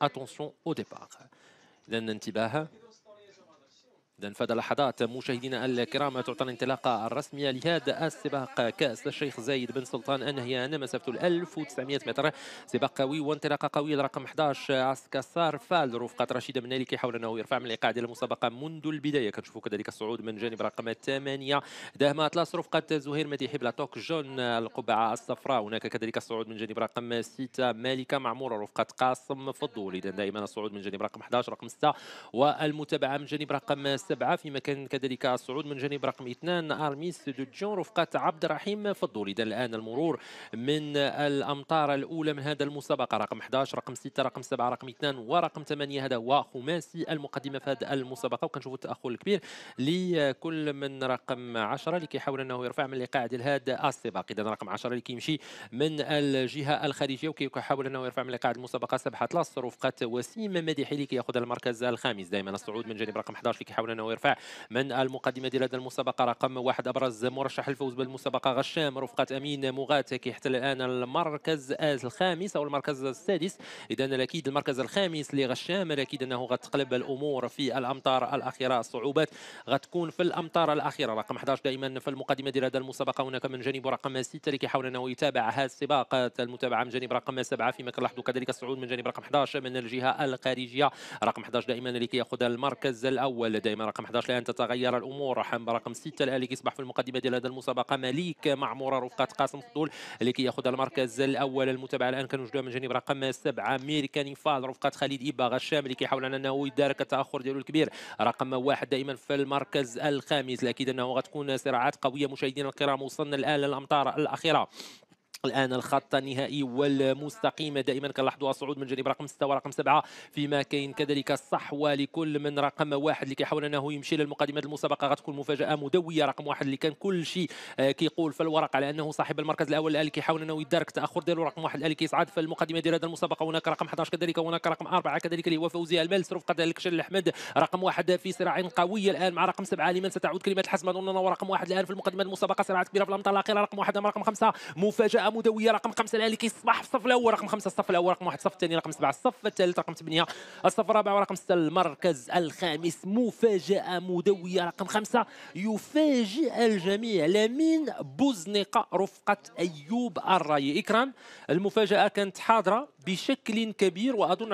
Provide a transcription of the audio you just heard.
attention au départ إذا فد لحظات مشاهدينا الكرام تعطى الانطلاقة الرسمية لهذا السباق كأس الشيخ زايد بن سلطان أنا مسافته 1900 متر سباق قوي وانطلاقة قوية لرقم 11 عسكسار فال رفقة رشيده منالي كيحاول أنه يرفع من الإيقاع ديال المسابقة منذ البداية كنشوفوا كذلك الصعود من جانب رقم 8 دهما أطلس رفقة زهير مديحي بلاطوك جون القبعة الصفراء هناك كذلك الصعود من جانب رقم 6 مالكة معمورة رفقة قاسم فضول إذا دائما الصعود من جانب رقم 11 رقم 6 والمتابعة من جانب رقم السبعة في مكان كذلك الصعود من جانب رقم اثنان أرميس دو جون رفقة عبد الرحيم فضول إذا الآن المرور من الأمطار الأولى من هذا المسابقة رقم 11 رقم 6 رقم 7 رقم 2 ورقم 8 هذا هو خماسي المقدمة في هذه المسابقة وكنشوفوا التأخر الكبير لكل من رقم 10 اللي كيحاول أنه يرفع من الإيقاع ديال هذا السباق إذا رقم 10 اللي كيمشي من الجهة الخارجية وكيحاول أنه يرفع من الإيقاع المسابقة سبحة لاص رفقة وسيم مديحي اللي كياخذ المركز الخامس دائما الصعود من جانب رقم 11 اللي كيحاول نوير ويرفع من المقدمه ديال هذه المسابقه رقم واحد ابرز مرشح الفوز بالمسابقه غشام رفقه امين مغات كيحتل الان المركز الخامس او المركز السادس اذا الاكيد المركز الخامس لغشام الاكيد انه غتقلب الامور في الامطار الاخيره الصعوبات غتكون في الامطار الاخيره رقم 11 دائما في المقدمه ديال هذه المسابقه هناك من جانب رقم 6 اللي كيحاول انه يتابع هذا السباق المتابعه من جانب رقم 7 فيما كنلاحظوا كذلك الصعود من جانب رقم 11 من الجهه الخارجيه رقم 11 دائما اللي كياخذ المركز الاول دائما رقم 11 الان تتغير الامور رحم رقم 6 الان كيصبح في المقدمه ديال هذا المسابقه مليك معموره رفقه قاسم فضول اللي كياخذ المركز الاول المتابعه الان كنوجدوها من جانب رقم 7 ميريكاني فال رفقه خالد ابا غشام اللي كيحاول على انه يدارك التاخر ديالو الكبير رقم واحد دائما في المركز الخامس الاكيد انه غتكون صراعات قويه مشاهدينا الكرام وصلنا الان للامطار الاخيره الان الخط النهائي والمستقيم دائما كنلاحظوها صعود من جانب رقم 6 ورقم 7 فيما كاين كذلك الصحوه لكل من رقم واحد اللي كيحاول انه يمشي للمقدمه المسابقه غتكون مفاجاه مدويه رقم واحد اللي كان كل شيء آه، كيقول في الورق على انه صاحب المركز الاول الان كيحاول انه يدارك التاخر ديالو رقم واحد الان كيصعد في المقدمه ديال هذه المسابقه هناك رقم 11 كذلك هناك رقم اربعه كذلك اللي هو فوزي المالس رفقه الكشل احمد رقم واحد في صراع قوي الان مع رقم سبعه لمن ستعود كلمه الحسم رقم ورقم واحد الان في المقدمه المسابقه صراعات كبيره في الامطار الاخيره رقم واحد رقم خمسه مفاجاه مدويه رقم خمسه الاهلي كيصبح في الصف الاول رقم خمسه الصف الاول رقم واحد الصف الثاني رقم سبعه الصف الثالث رقم ثمانيه الصف الرابع ورقم سته المركز الخامس مفاجاه مدويه رقم خمسه يفاجئ الجميع لامين بوزنقه رفقه ايوب الرايي اكرام المفاجاه كانت حاضره بشكل كبير واظن